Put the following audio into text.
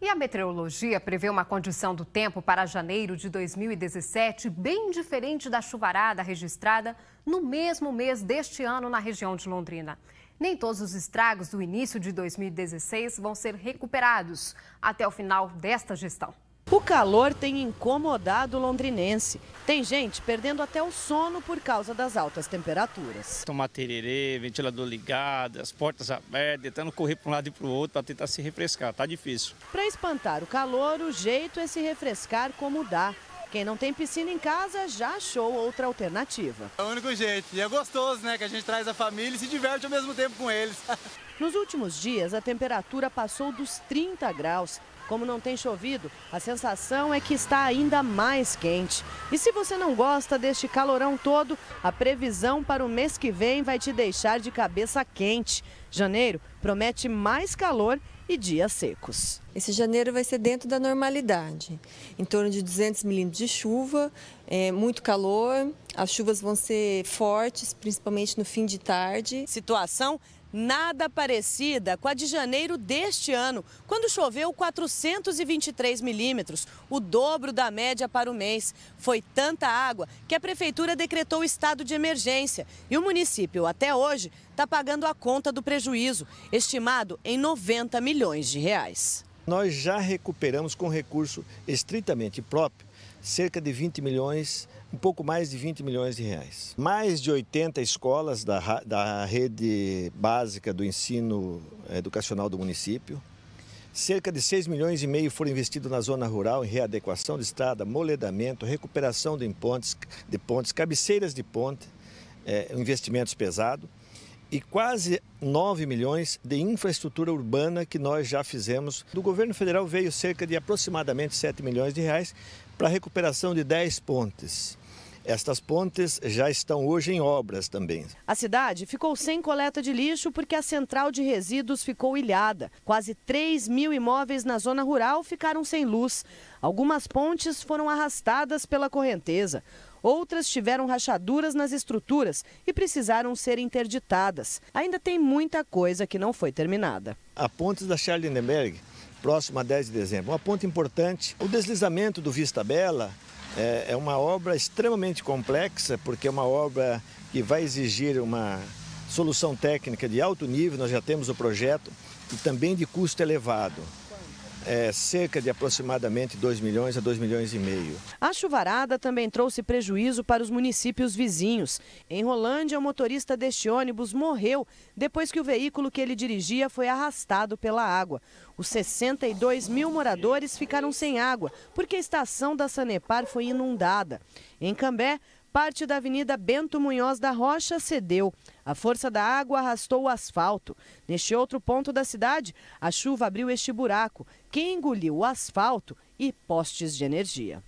E a meteorologia prevê uma condição do tempo para janeiro de 2017 bem diferente da chuvarada registrada no mesmo mês deste ano na região de Londrina. Nem todos os estragos do início de 2016 vão ser recuperados até o final desta gestão. O calor tem incomodado o londrinense. Tem gente perdendo até o sono por causa das altas temperaturas. Tomar tererê, ventilador ligado, as portas abertas, tentando correr para um lado e para o outro para tentar se refrescar. Tá difícil. Para espantar o calor, o jeito é se refrescar como dá. Quem não tem piscina em casa já achou outra alternativa. É o único jeito. E é gostoso, né? Que a gente traz a família e se diverte ao mesmo tempo com eles. Nos últimos dias, a temperatura passou dos 30 graus. Como não tem chovido, a sensação é que está ainda mais quente. E se você não gosta deste calorão todo, a previsão para o mês que vem vai te deixar de cabeça quente. Janeiro promete mais calor e dias secos. Esse janeiro vai ser dentro da normalidade, em torno de 200 milímetros de chuva, é, muito calor, as chuvas vão ser fortes, principalmente no fim de tarde. Situação nada parecida com a de janeiro deste ano, quando choveu 423 milímetros, o dobro da média para o mês. Foi tanta água que a prefeitura decretou estado de emergência e o município, até hoje, está pagando a conta do prejuízo, estimado em 90 milhões de reais. Nós já recuperamos com recurso estritamente próprio cerca de 20 milhões, um pouco mais de 20 milhões de reais. Mais de 80 escolas da, da rede básica do ensino educacional do município. Cerca de 6 milhões e meio foram investidos na zona rural em readequação de estrada, moledamento, recuperação de pontes, de pontes cabeceiras de ponte, é, investimentos pesados e quase 9 milhões de infraestrutura urbana que nós já fizemos. Do governo federal veio cerca de aproximadamente 7 milhões de reais para a recuperação de 10 pontes. Estas pontes já estão hoje em obras também. A cidade ficou sem coleta de lixo porque a central de resíduos ficou ilhada. Quase 3 mil imóveis na zona rural ficaram sem luz. Algumas pontes foram arrastadas pela correnteza. Outras tiveram rachaduras nas estruturas e precisaram ser interditadas. Ainda tem muita coisa que não foi terminada. A ponte da Charlindenberg, próxima a 10 de dezembro, uma ponte importante. O deslizamento do Vista Bela eh, é uma obra extremamente complexa, porque é uma obra que vai exigir uma solução técnica de alto nível, nós já temos o projeto, e também de custo elevado é, cerca de aproximadamente 2 milhões a 2 milhões e meio. A chuvarada também trouxe prejuízo para os municípios vizinhos. Em Rolândia, o motorista deste ônibus morreu depois que o veículo que ele dirigia foi arrastado pela água. Os 62 mil moradores ficaram sem água porque a estação da Sanepar foi inundada. Em Cambé, parte da Avenida Bento Munhoz da Rocha cedeu. A força da água arrastou o asfalto. Neste outro ponto da cidade, a chuva abriu este buraco, que engoliu o asfalto e postes de energia.